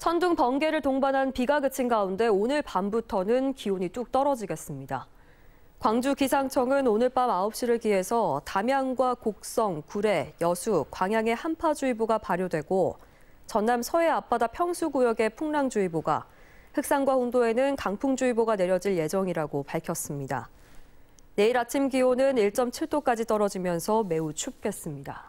천둥 번개를 동반한 비가 그친 가운데 오늘 밤부터는 기온이 뚝 떨어지겠습니다. 광주 기상청은 오늘 밤 9시를 기해서 담양과 곡성, 구례, 여수, 광양에 한파주의보가 발효되고 전남 서해 앞바다 평수구역에 풍랑주의보가, 흑산과 혼도에는 강풍주의보가 내려질 예정이라고 밝혔습니다. 내일 아침 기온은 1.7도까지 떨어지면서 매우 춥겠습니다.